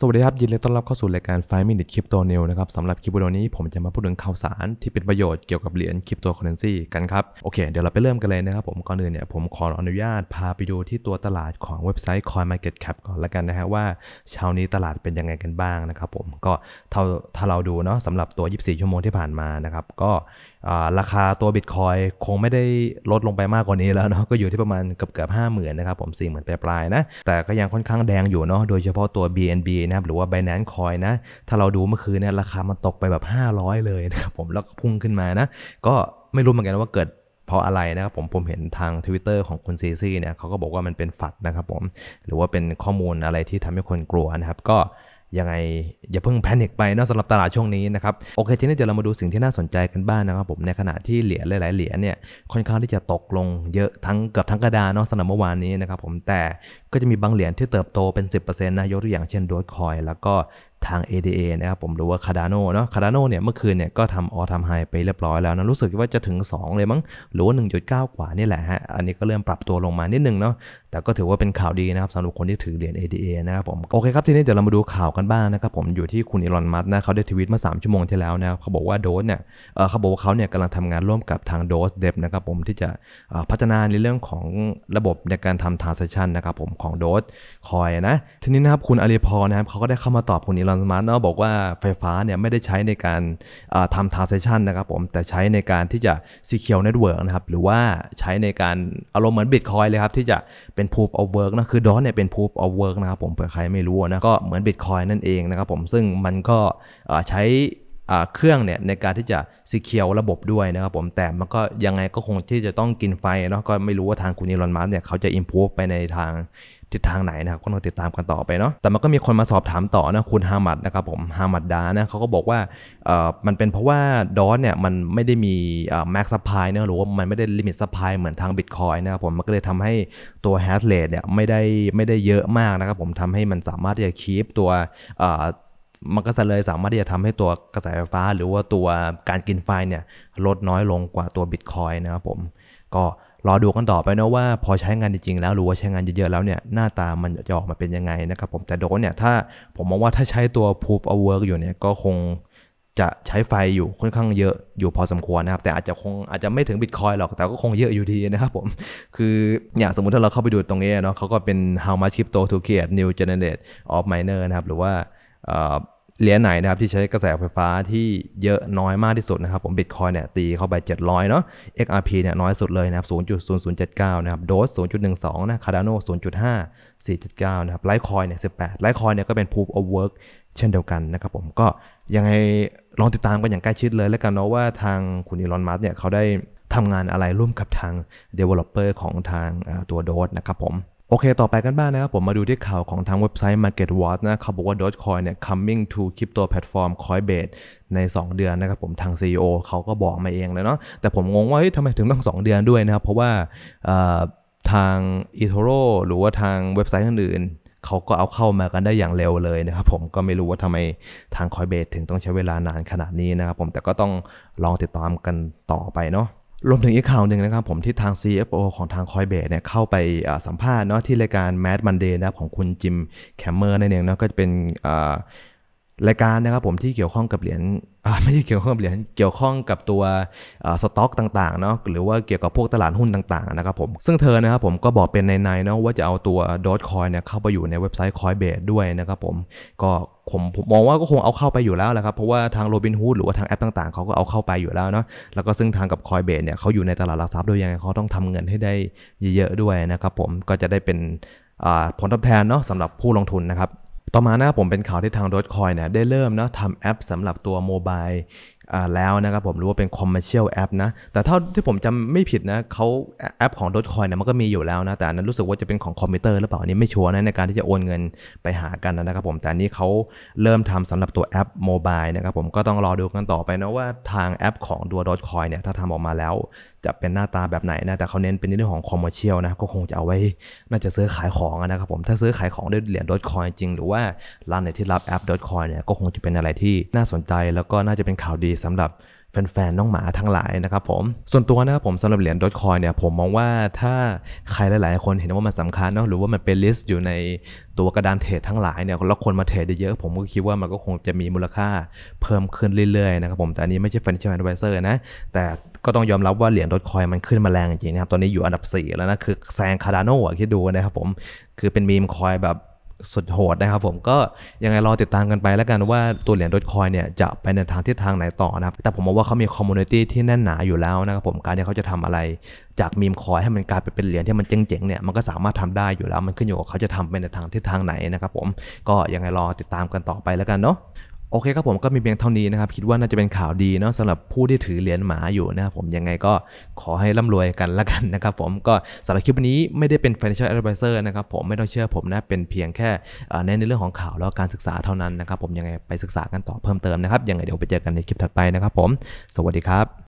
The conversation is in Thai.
สวัสดีครับ ยินดีต้อนรับเข้าสู่รายการ 5 Minute Crypto News นะครับสำหรับคลิปวิดีโอนี้ผมจะมาพูดถึงข่าวสารที่เป็นประโยชน์เกี่ยวกับเหรียญคริปโตเคอเรนซีกันครับ โอเคเดี๋ยวเราไปเริ่มกันเลยนะครับผมก่อนอื่นเนี่ยผมขออนุญาตพาไปดูที่ตัวตลาดของเว็บไซต์ Coin Market Cap ก่อนละกันนะฮะว่าเช้านี้ตลาดเป็นยังไงกันบ้างนะครับผมก็ถ้าถ้าเราดูเนาะสำหรับตัว 24 ชั่วโมงที่ผ่านมานะครับก็ราคาตัวบิตคอยคงไม่ได้ลดลงไปมากกว่านี้แล้วเนาะก็อยู่ที่ประมาณเกือบเกือบห้าหมื่นนะครับผมสี่หมื่นปลายๆนะ แต่ก็ยังค่อนข้างแดงอยู่เนาะโดยเฉพาะตัว BNB นะครับ หรือว่า Binance Coin นะ ถ้าเราดูเมื่อคืนเนี่ยราคามันตกไปแบบ 500 เลยนะครับผม แล้วก็พุ่งขึ้นมานะ ก็ไม่รู้เหมือนกันว่าเกิดเพราะอะไรนะครับผมผมเห็นทาง Twitter ของคุณซีซีเนี่ยเขาก็บอกว่ามันเป็นฝัดนะครับผมหรือว่าเป็นข้อมูลอะไรที่ทำให้คนกลัวนะครับก็ยังไง อย่าเพิ่งแพนิคไปนะสำหรับตลาดช่วงนี้นะครับ โอเคทีนี้เดี๋ยวเรามาดูสิ่งที่น่าสนใจกันบ้างนะครับผมในขณะที่เหรียญหลายๆ เหรียญเนี่ยค่อนข้างที่จะตกลงเยอะทั้งเกือบทั้งกระดานเนาะสำหรับเมื่อวานนี้นะครับผมแต่ก็จะมีบางเหรียญที่เติบโตเป็น 10%นะยกตัวอย่างเช่นดอทคอยแล้วก็ทาง ADA นะครับผมหรือว่า Cardano เนาะ Cardano เนี่ย เมื่อคืนเนี่ยก็ทำออทำไฮไปเรียบร้อยแล้วนะ รู้สึกว่าจะถึง 2 เลยมั้งหรือว่า1.9 กว่านี่แหละฮะอันนี้ก็เริ่มปรับตัวลงมานิดนึงเนาะแต่ก็ถือว่าเป็นข่าวดีนะครับสำหรับคนที่ถือเหรียญ ADA นะครับผม โอเคครับทีนี้เดี๋ยวเรามาดูข่าวกันบ้างนะครับผมอยู่ที่คุณอีลอนมัสนะเขาได้ทวิตมา 3 ชั่วโมงที่แล้วนะครับเขาบอกว่าโดสเนี่ยเขาบอกว่าเขาเนี่ยกำลังทำงานร่วมกับทางโดสเดบนะครับผมที่จะพัฒนาในเรื่องของระบบในการทำทรานเซชันนะครับผมของโดสคอยนะทีนี้นะครับคุณอารีพอนะครับเขาก็ได้เข้ามาตอบคุณอีลอนสมาร์ทเนาะบอกว่าไฟฟ้าเนี่ย ไม่ได้ใช้ในการทำทราเซชันนะครับผม แต่ใช้ในการที่จะซีเคียวเน็ตเวิร์กนะครับ หรือว่าใช้ในการอารมณ์เหมือนบิตคอยเลยครับ ที่จะเป็น Proof of Work นะคือดอทเนี่ยเป็น Proof of Work นะครับผมเผื่อใครไม่รู้นะ ก็เหมือนบิตคอยนั่นเองนะครับผมซึ่งมันก็ใช้เครื่องเนี่ย ในการที่จะซีเคียวระบบด้วยนะครับผมแต่มันก็ยังไงก็คงที่จะต้องกินไฟเนาะก็ไม่รู้ว่าทางคุณอีลอนมัสเนี่ยเขาจะอิมพูฟไปในทางทิศทางไหนนะครับก็ต้องติดตามกันต่อไปเนาะแต่มันก็มีคนมาสอบถามต่อนะ คุณฮามัดนะครับผม ฮามัดดานะเขาก็บอกว่ามันเป็นเพราะว่าดอสเนี่ยมันไม่ได้มีแม็กซ์ซัพพลายนะหรือว่ามันไม่ได้ลิมิตซัพพลายเหมือนทางบิตคอยนะครับผมมันก็เลยทำให้ตัวแฮชเรทเนี่ยไม่ได้ไม่ได้เยอะมากนะครับผมทำให้มันสามารถที่จะคีฟตัวเมันก็จะเลยสามารถที่จะทำให้ตัวกระแสไฟฟ้าหรือว่าตัวการกินไฟเนี่ยลดน้อยลงกว่าตัวบิตคอยนะครับผมก็รอดูกันต่อไปนะ ว่าพอใช้งานจริงๆ แล้วหรือว่าใช้งานเยอะๆแล้วเนี่ย หน้าตามันจะออกมาเป็นยังไงนะครับผมแต่โดนเนี่ยถ้าผมมองว่าถ้าใช้ตัว proof of work อยู่เนี่ยก็คงจะใช้ไฟอยู่ค่อนข้างเยอะอยู่พอสมควรนะครับ แต่อาจจะคงอาจจะไม่ถึงบิตคอยหรอกแต่ก็คงเยอะอยู่ดีนะครับผมคืออย่างสมมุติถ้าเราเข้าไปดูตรงนี้เนาะเขาก็เป็น how much crypto to create new generate of miner นะครับ หรือว่าเหรียญไหนนะครับที่ใช้กระแสไฟฟ้าที่เยอะน้อยมากที่สุดนะครับผมบิตคอยเนี่ยตีเข้าไป 700เนาะ XRP เนี่ยน้อยสุดเลยนะครับ0.0079นะครับโดส0.12นะคาร์ดาน0.5 4.9นะครับไลท์คอยเนี่ย18ไลท์คอยเนี่ยก็เป็น proof of work เช่นเดียวกันนะครับผมก็ยังไงลองติดตามกันอย่างใกล้ชิดเลยแล้วกันเนาะว่าทางคุณอีลอนมัสเนี่ยเขาได้ทำงานอะไรร่วมกับทาง developer ของทางตัวโดสนะครับผมโอเค ต่อไปกันบ้างนะครับ ผมมาดูที่ข่าวของทางเว็บไซต์ Market Watch นะเขาบอกว่า Dogecoin เนี่ย coming to crypto platform Coinbase ใน 2 เดือนนะครับ ผมทาง CEO เขาก็บอกมาเองเลยเนาะแต่ผมงงว่าทำไมถึงต้อง 2 เดือนด้วยนะครับ เพราะว่าทาง eToro หรือว่าทางเว็บไซต์อื่นเขาก็เอาเข้ามากันได้อย่างเร็วเลยนะครับ ผมก็ไม่รู้ว่าทำไมทางคอยเบสถึงต้องใช้เวลานานขนาดนี้นะครับผมแต่ก็ต้องลองติดตามกันต่อไปเนาะรวมถึงอีกข่าวหนึ่งนะครับผมที่ทาง CFO ของทาง Coinbase เนี่ยเข้าไปสัมภาษณ์เนาะที่รายการ Mad Monday นะของคุณจิม แคมเมอร์นั่นเองเนาะก็จะเป็นรายการนะครับผมที่เกี่ยวข้องกับเหรียญไม่ใช่เกี่ยวข้องกับเหรียญเกี่ยวข้องกับตัวสต็อก ต่างๆเนาะหรือว่าเกี่ยวกับพวกตลาดหุ้นต่าง ๆนะครับผมซึ่งเธอนะครับผมก็บอกเป็นในๆเนาะว่าจะเอาตัวดอทคอยเนี่ยเข้าไปอยู่ในเว็บไซต์คอยเบดด้วยนะครับ ผมก็ผมมองว่าก็คงเอาเข้าไปอยู่แล้วแหละครับเพราะว่าทางโรบินฮูดหรือว่าทางแอปต่างๆ เขาก็เอาเข้าไปอยู่แล้วเนาะแล้วก็ซึ่งทางกับคอยเบดเนี่ยเขาอยู่ในตลาดหลักทรัพย์ด้วยยังไงเขาต้องทำเงินให้ได้เยอะๆด้วยนะครับ ผมก็จะได้เป็นผลตอบแทนเนาะสำหรับผู้ลงทุนนะครับต่อมานะครับผมเป็นข่าวที่ทางดอทคอยเนี่ยได้เริ่มเนาะทำแอปสำหรับตัวโมบายแล้วนะครับผมรู้ว่าเป็นคอมเมอรเชียลแอปนะแต่เท่าที่ผมจำไม่ผิดนะเขาแอปของ Dogecoin เนี่ยมันก็มีอยู่แล้วนะแต่นนั้นรู้สึกว่าจะเป็นของคอมพิวเตอร์หรือเปล่านี้ไม่ชัวร์นะในการที่จะโอนเงินไปหากันนะครับผมแต่นี้เขาเริ่มทำสำหรับตัวแอปโมบายนะครับผมก็ต้องรอดูกันต่อไปนะว่าทางแอปของตัว Dogecoin เนี่ยถ้าทำออกมาแล้วจะเป็นหน้าตาแบบไหนนะ แต่เขาเน้นเป็นเรื่องของคอมเมอร์เชียลนะ ก็คงจะเอาไว้น่าจะซื้อขายของนะครับผม ถ้าซื้อขายของด้วยเหรียญดอทคอยจริงหรือว่าร้านไหนที่รับแอปดอทคอยเนี่ยก็คงจะเป็นอะไรที่น่าสนใจ แล้วก็น่าจะเป็นข่าวดีสำหรับแฟนๆ น้องหมาทั้งหลายนะครับผม ส่วนตัวนะครับผมสำหรับเหรียญดอทคอยเนี่ยผมมองว่าถ้าใครหลายๆ คนเห็นว่ามันสำคัญเนาะหรือว่ามันเป็นลิสต์อยู่ในตัวกระดานเทรดทั้งหลายเนี่ย แล้วคนมาเทรดเยอะ ผมก็คิดว่ามันก็คงจะมีมูลค่าเพิ่มขึ้นเรื่อยๆ นะครับผมแต่อันนี้ไม่ใช่ financial advisor นะ แต่ก็ต้องยอมรับว่าเหรียญดอทคอยมันขึ้นมาแรงจริงๆ นะครับตอนนี้อยู่อันดับ 4แล้วนะคือแซงคาร์ดานโอ่ะคิดดูนะครับผม คือเป็นมีมคอยแบบสุดโหดนะครับผมก็ยังไงรอติดตามกันไป แล้วกันว่าตัวเหรียญดอทคอยเนี่ยจะไปในทางทิศทางไหนต่อนะครับ แต่ผมมองว่าเขามีคอมมูนิตี้ที่แน่นหนาอยู่แล้วนะครับผมการที่เขาจะทำอะไรจากมีมคอยให้มันกลายไปเป็นเหรียญที่มันเจ๋งๆ เนี่ยมันก็สามารถทำได้อยู่แล้ว มันขึ้นอยู่กับเขาจะทำไปในทางทิศทางไหนนะครับผมก็ยังไงรอติดตามกันต่อไปแล้วกันเนาะโอเคครับผมก็มีเพียงเท่านี้นะครับคิดว่าน่าจะเป็นข่าวดีเนาะสำหรับผู้ที่ถือเหรียญหมาอยู่นะครับผมยังไงก็ขอให้ร่ำรวยกันละกันนะครับผมก็สำหรับคลิปนี้ไม่ได้เป็น financial advisor นะครับผมไม่ต้องเชื่อผมนะเป็นเพียงแค่แนในเรื่องของข่าวแล้วการศึกษาเท่านั้นนะครับผมยังไงไปศึกษากันต่อเพิ่มเติมนะครับยังไงเดี๋ยวไปเจอกันในคลิปถัดไปนะครับผม สวัสดีครับ